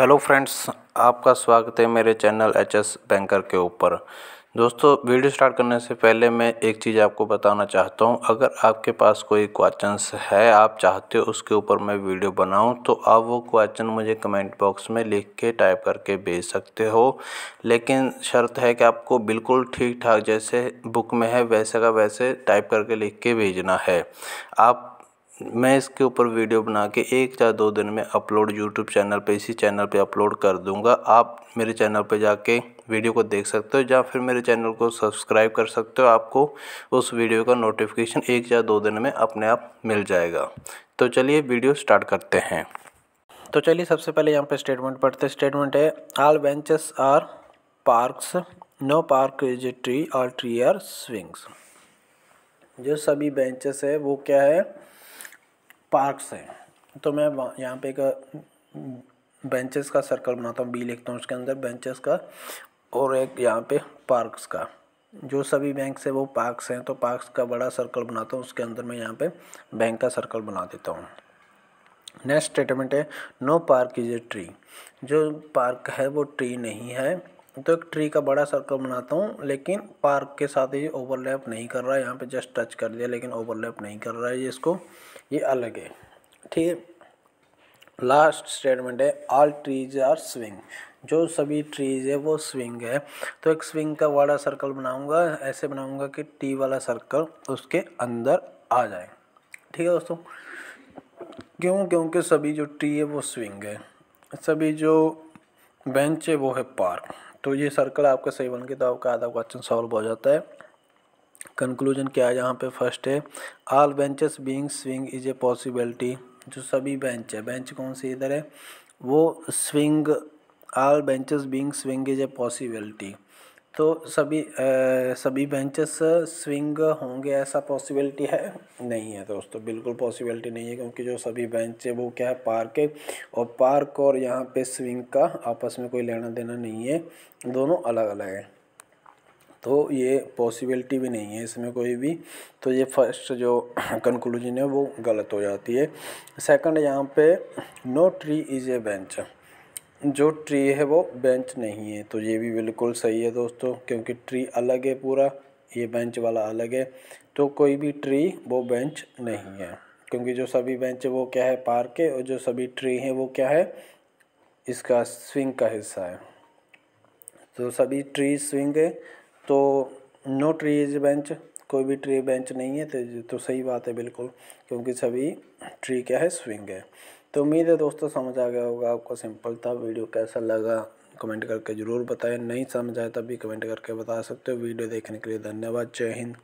hello friends आपका स्वागत है मेरे चैनल एच एस बैंकर के ऊपर दोस्तों वीडियो स्टार्ट करने से पहले मैं एक चीज़ आपको बताना चाहता हूं अगर आपके पास कोई क्वेश्चंस है आप चाहते हो उसके ऊपर मैं वीडियो बनाऊं तो आप वो क्वेश्चन मुझे कमेंट बॉक्स में लिख के टाइप करके भेज सकते हो लेकिन शर्त है कि आपको बिल्कुल ठीक ठाक जैसे बुक में है वैसे का वैसे टाइप करके लिख के भेजना है आप मैं इसके ऊपर वीडियो बना के एक या दो दिन में अपलोड यूट्यूब चैनल पे इसी चैनल पे अपलोड कर दूंगा आप मेरे चैनल पे जाके वीडियो को देख सकते हो या फिर मेरे चैनल को सब्सक्राइब कर सकते हो आपको उस वीडियो का नोटिफिकेशन एक या दो दिन में अपने आप मिल जाएगा तो चलिए वीडियो स्टार्ट करते हैं तो चलिए सबसे पहले यहाँ पर स्टेटमेंट पढ़ते स्टेटमेंट है all benches are parks no park is a tree और ट्री आर स्विंग्स जो सभी बेंचेस है वो क्या है पार्क्स हैं तो मैं यहाँ पे एक बेंचेस का सर्कल बनाता हूँ बी लिखता हूँ उसके अंदर बेंचेस का और एक यहाँ पे पार्क्स का जो सभी बैंक से वो पार्क्स हैं तो पार्क्स का बड़ा सर्कल बनाता हूँ उसके अंदर मैं यहाँ पे बैंक का सर्कल बना देता हूँ नेक्स्ट स्टेटमेंट है no park is a tree जो पार्क है वो ट्री नहीं है तो एक ट्री का बड़ा सर्कल बनाता हूँ लेकिन पार्क के साथ ये ओवरलैप नहीं कर रहा है यहाँ पे जस्ट टच कर दिया लेकिन ओवरलैप नहीं कर रहा है ये इसको ये अलग है ठीक है लास्ट स्टेटमेंट है ऑल ट्रीज आर स्विंग जो सभी ट्रीज है वो स्विंग है तो एक स्विंग का बड़ा सर्कल बनाऊँगा ऐसे बनाऊँगा कि टी वाला सर्कल उसके अंदर आ जाए ठीक है दोस्तों क्यों क्योंकि सभी जो ट्री है वो स्विंग है सभी जो बेंच है वो है पार तो ये सर्कल आपका सही बन गया तो आपका आधा क्वेश्चन सॉल्व हो जाता है कंक्लूजन क्या है यहाँ पे फर्स्ट है all benches being swing is a possibility जो सभी बेंच है बेंच कौन सी इधर है वो swing all benches being swing is a possibility तो सभी सभी बेंचेस स्विंग होंगे ऐसा पॉसिबिलिटी है नहीं है दोस्तों बिल्कुल पॉसिबिलिटी नहीं है क्योंकि जो सभी बेंच है वो क्या है पार्क है और पार्क और यहाँ पे स्विंग का आपस में कोई लेना देना नहीं है दोनों अलग अलग है तो ये पॉसिबिलिटी भी नहीं है इसमें कोई भी तो ये फर्स्ट जो कंक्लूजन है वो गलत हो जाती है सेकंड यहाँ पे no tree is a bench जो ट्री है वो बेंच नहीं है तो ये भी बिल्कुल सही है दोस्तों क्योंकि ट्री अलग है पूरा ये बेंच वाला अलग है तो कोई भी ट्री वो बेंच नहीं है क्योंकि जो सभी बेंच है वो क्या है पार्क है और जो सभी ट्री हैं वो क्या है इसका स्विंग का हिस्सा है तो सभी ट्री स्विंग है तो नो ट्री इज बेंच कोई भी ट्री बेंच नहीं है तो तो सही बात है बिल्कुल क्योंकि सभी ट्री क्या है स्विंग है तो उम्मीद है दोस्तों समझ आ गया होगा आपको सिंपल था वीडियो कैसा लगा कमेंट करके ज़रूर बताएं नहीं समझ आए तब भी कमेंट करके बता सकते हो वीडियो देखने के लिए धन्यवाद जय हिंद